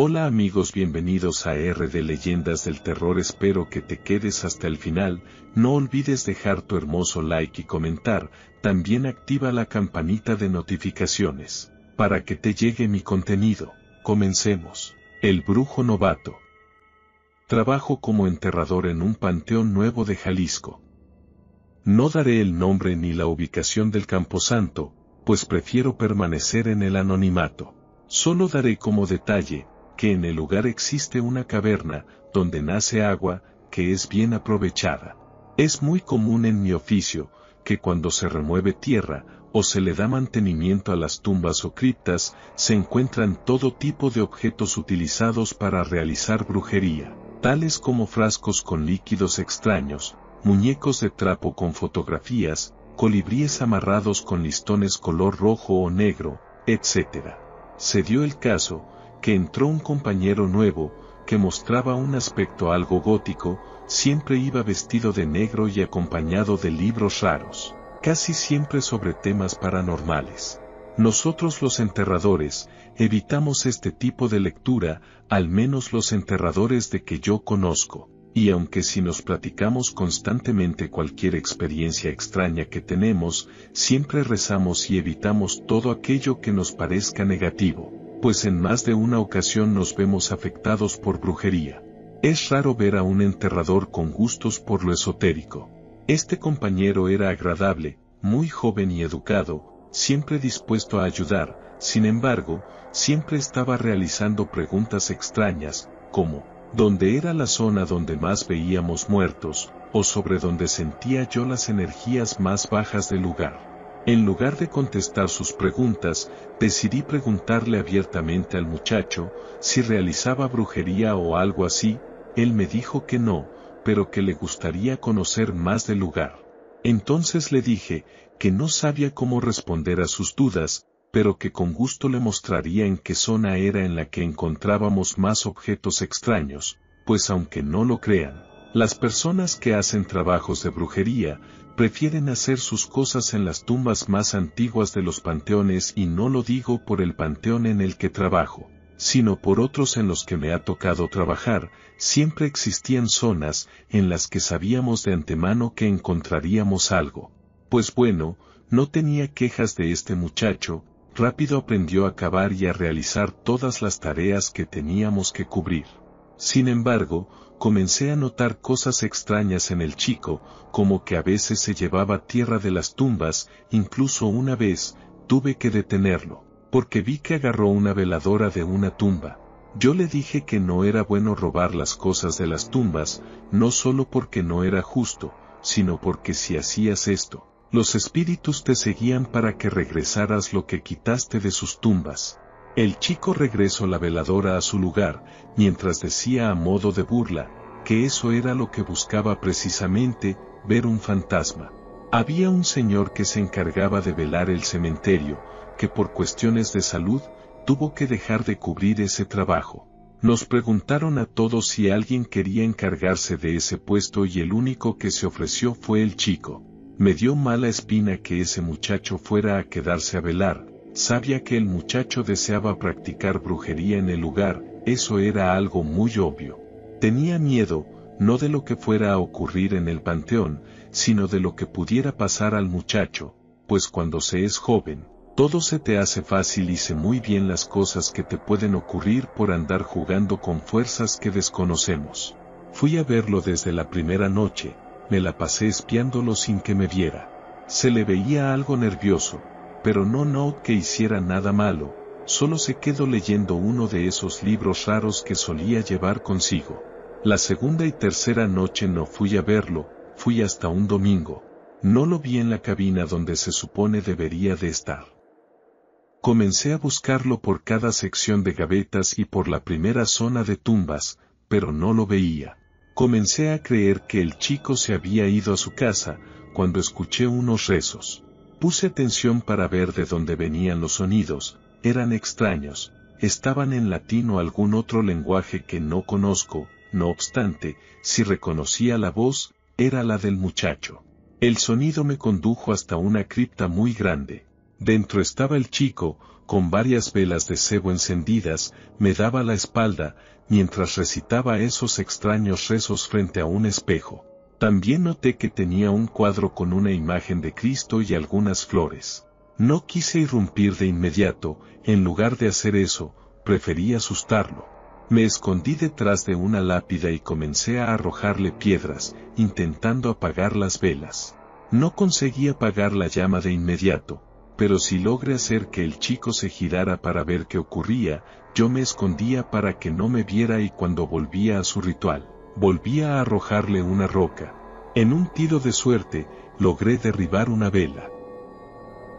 Hola amigos, bienvenidos a R de Leyendas del Terror, espero que te quedes hasta el final, no olvides dejar tu hermoso like y comentar, también activa la campanita de notificaciones, para que te llegue mi contenido. Comencemos. El brujo novato. Trabajo como enterrador en un panteón nuevo de Jalisco. No daré el nombre ni la ubicación del camposanto, pues prefiero permanecer en el anonimato. Solo daré como detalle, que en el lugar existe una caverna, donde nace agua, que es bien aprovechada. Es muy común en mi oficio, que cuando se remueve tierra, o se le da mantenimiento a las tumbas o criptas, se encuentran todo tipo de objetos utilizados para realizar brujería, tales como frascos con líquidos extraños, muñecos de trapo con fotografías, colibríes amarrados con listones color rojo o negro, etc. Se dio el caso, que entró un compañero nuevo, que mostraba un aspecto algo gótico, siempre iba vestido de negro y acompañado de libros raros, casi siempre sobre temas paranormales. Nosotros los enterradores, evitamos este tipo de lectura, al menos los enterradores de que yo conozco, y aunque si nos platicamos constantemente cualquier experiencia extraña que tenemos, siempre rezamos y evitamos todo aquello que nos parezca negativo pues en más de una ocasión nos vemos afectados por brujería. Es raro ver a un enterrador con gustos por lo esotérico. Este compañero era agradable, muy joven y educado, siempre dispuesto a ayudar, sin embargo, siempre estaba realizando preguntas extrañas, como, ¿dónde era la zona donde más veíamos muertos, o sobre donde sentía yo las energías más bajas del lugar? En lugar de contestar sus preguntas, decidí preguntarle abiertamente al muchacho si realizaba brujería o algo así, él me dijo que no, pero que le gustaría conocer más del lugar. Entonces le dije que no sabía cómo responder a sus dudas, pero que con gusto le mostraría en qué zona era en la que encontrábamos más objetos extraños, pues aunque no lo crean, las personas que hacen trabajos de brujería prefieren hacer sus cosas en las tumbas más antiguas de los panteones y no lo digo por el panteón en el que trabajo, sino por otros en los que me ha tocado trabajar, siempre existían zonas en las que sabíamos de antemano que encontraríamos algo. Pues bueno, no tenía quejas de este muchacho, rápido aprendió a cavar y a realizar todas las tareas que teníamos que cubrir. Sin embargo, comencé a notar cosas extrañas en el chico, como que a veces se llevaba tierra de las tumbas, incluso una vez, tuve que detenerlo, porque vi que agarró una veladora de una tumba. Yo le dije que no era bueno robar las cosas de las tumbas, no solo porque no era justo, sino porque si hacías esto, los espíritus te seguían para que regresaras lo que quitaste de sus tumbas. El chico regresó la veladora a su lugar, mientras decía a modo de burla, que eso era lo que buscaba precisamente, ver un fantasma. Había un señor que se encargaba de velar el cementerio, que por cuestiones de salud, tuvo que dejar de cubrir ese trabajo. Nos preguntaron a todos si alguien quería encargarse de ese puesto y el único que se ofreció fue el chico. Me dio mala espina que ese muchacho fuera a quedarse a velar, Sabía que el muchacho deseaba practicar brujería en el lugar, eso era algo muy obvio. Tenía miedo, no de lo que fuera a ocurrir en el panteón, sino de lo que pudiera pasar al muchacho, pues cuando se es joven, todo se te hace fácil y sé muy bien las cosas que te pueden ocurrir por andar jugando con fuerzas que desconocemos. Fui a verlo desde la primera noche, me la pasé espiándolo sin que me viera. Se le veía algo nervioso, pero no note que hiciera nada malo, solo se quedó leyendo uno de esos libros raros que solía llevar consigo. La segunda y tercera noche no fui a verlo, fui hasta un domingo. No lo vi en la cabina donde se supone debería de estar. Comencé a buscarlo por cada sección de gavetas y por la primera zona de tumbas, pero no lo veía. Comencé a creer que el chico se había ido a su casa, cuando escuché unos rezos. Puse atención para ver de dónde venían los sonidos, eran extraños, estaban en latín o algún otro lenguaje que no conozco, no obstante, si reconocía la voz, era la del muchacho. El sonido me condujo hasta una cripta muy grande. Dentro estaba el chico, con varias velas de cebo encendidas, me daba la espalda, mientras recitaba esos extraños rezos frente a un espejo. También noté que tenía un cuadro con una imagen de Cristo y algunas flores. No quise irrumpir de inmediato, en lugar de hacer eso, preferí asustarlo. Me escondí detrás de una lápida y comencé a arrojarle piedras, intentando apagar las velas. No conseguí apagar la llama de inmediato, pero si logré hacer que el chico se girara para ver qué ocurría, yo me escondía para que no me viera y cuando volvía a su ritual volvía a arrojarle una roca. En un tiro de suerte, logré derribar una vela.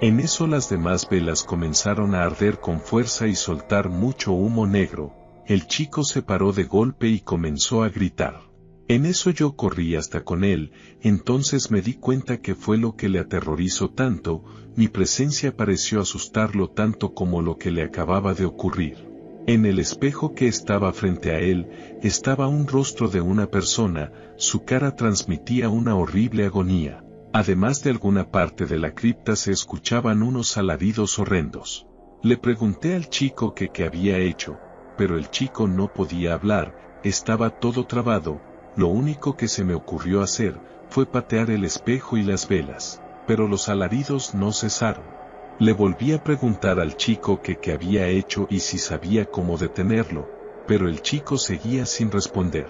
En eso las demás velas comenzaron a arder con fuerza y soltar mucho humo negro. El chico se paró de golpe y comenzó a gritar. En eso yo corrí hasta con él, entonces me di cuenta que fue lo que le aterrorizó tanto, mi presencia pareció asustarlo tanto como lo que le acababa de ocurrir. En el espejo que estaba frente a él estaba un rostro de una persona, su cara transmitía una horrible agonía. Además de alguna parte de la cripta se escuchaban unos alaridos horrendos. Le pregunté al chico que qué había hecho, pero el chico no podía hablar, estaba todo trabado, lo único que se me ocurrió hacer fue patear el espejo y las velas, pero los alaridos no cesaron. Le volví a preguntar al chico que qué había hecho y si sabía cómo detenerlo, pero el chico seguía sin responder.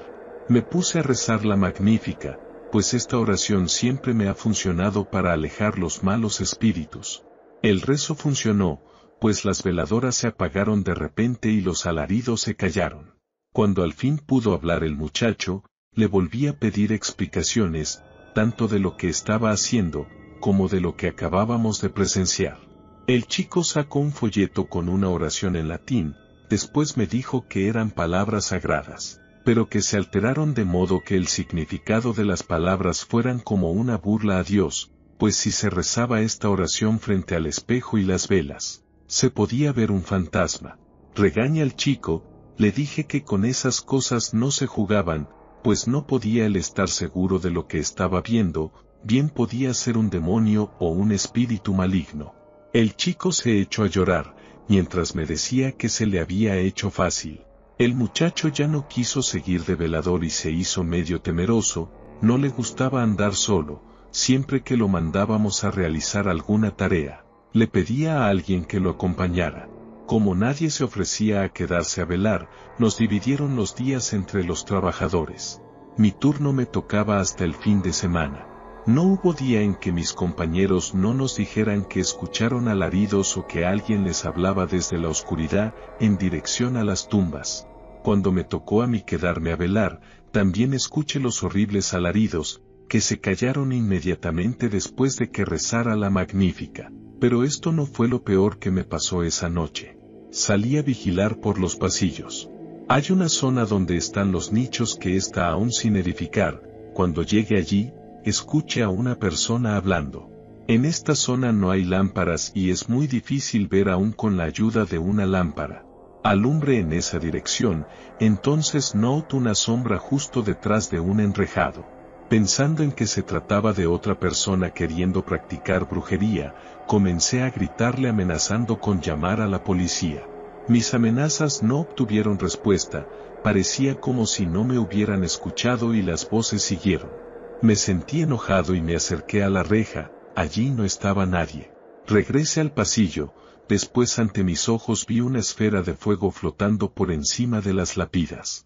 Me puse a rezar la magnífica, pues esta oración siempre me ha funcionado para alejar los malos espíritus. El rezo funcionó, pues las veladoras se apagaron de repente y los alaridos se callaron. Cuando al fin pudo hablar el muchacho, le volví a pedir explicaciones, tanto de lo que estaba haciendo, como de lo que acabábamos de presenciar. El chico sacó un folleto con una oración en latín, después me dijo que eran palabras sagradas, pero que se alteraron de modo que el significado de las palabras fueran como una burla a Dios, pues si se rezaba esta oración frente al espejo y las velas, se podía ver un fantasma. Regaña al chico, le dije que con esas cosas no se jugaban, pues no podía él estar seguro de lo que estaba viendo, bien podía ser un demonio o un espíritu maligno. El chico se echó a llorar, mientras me decía que se le había hecho fácil. El muchacho ya no quiso seguir de velador y se hizo medio temeroso, no le gustaba andar solo, siempre que lo mandábamos a realizar alguna tarea, le pedía a alguien que lo acompañara. Como nadie se ofrecía a quedarse a velar, nos dividieron los días entre los trabajadores. Mi turno me tocaba hasta el fin de semana. No hubo día en que mis compañeros no nos dijeran que escucharon alaridos o que alguien les hablaba desde la oscuridad en dirección a las tumbas. Cuando me tocó a mí quedarme a velar, también escuché los horribles alaridos, que se callaron inmediatamente después de que rezara la magnífica. Pero esto no fue lo peor que me pasó esa noche. Salí a vigilar por los pasillos. Hay una zona donde están los nichos que está aún sin edificar, cuando llegue allí, escuche a una persona hablando. En esta zona no hay lámparas y es muy difícil ver aún con la ayuda de una lámpara. Alumbre en esa dirección, entonces noto una sombra justo detrás de un enrejado. Pensando en que se trataba de otra persona queriendo practicar brujería, comencé a gritarle amenazando con llamar a la policía. Mis amenazas no obtuvieron respuesta, parecía como si no me hubieran escuchado y las voces siguieron. Me sentí enojado y me acerqué a la reja, allí no estaba nadie. Regresé al pasillo, después ante mis ojos vi una esfera de fuego flotando por encima de las lapidas.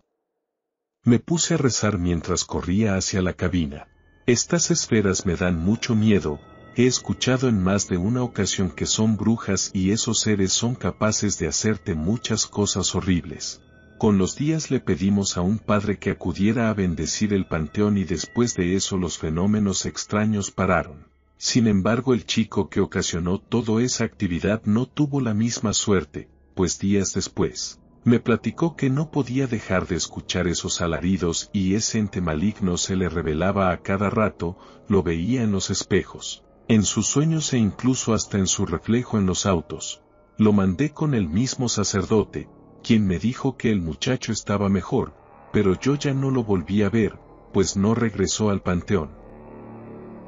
Me puse a rezar mientras corría hacia la cabina. Estas esferas me dan mucho miedo, he escuchado en más de una ocasión que son brujas y esos seres son capaces de hacerte muchas cosas horribles. Con los días le pedimos a un padre que acudiera a bendecir el panteón y después de eso los fenómenos extraños pararon. Sin embargo el chico que ocasionó toda esa actividad no tuvo la misma suerte, pues días después, me platicó que no podía dejar de escuchar esos alaridos y ese ente maligno se le revelaba a cada rato, lo veía en los espejos, en sus sueños e incluso hasta en su reflejo en los autos. Lo mandé con el mismo sacerdote, quien me dijo que el muchacho estaba mejor, pero yo ya no lo volví a ver, pues no regresó al panteón.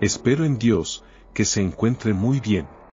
Espero en Dios, que se encuentre muy bien.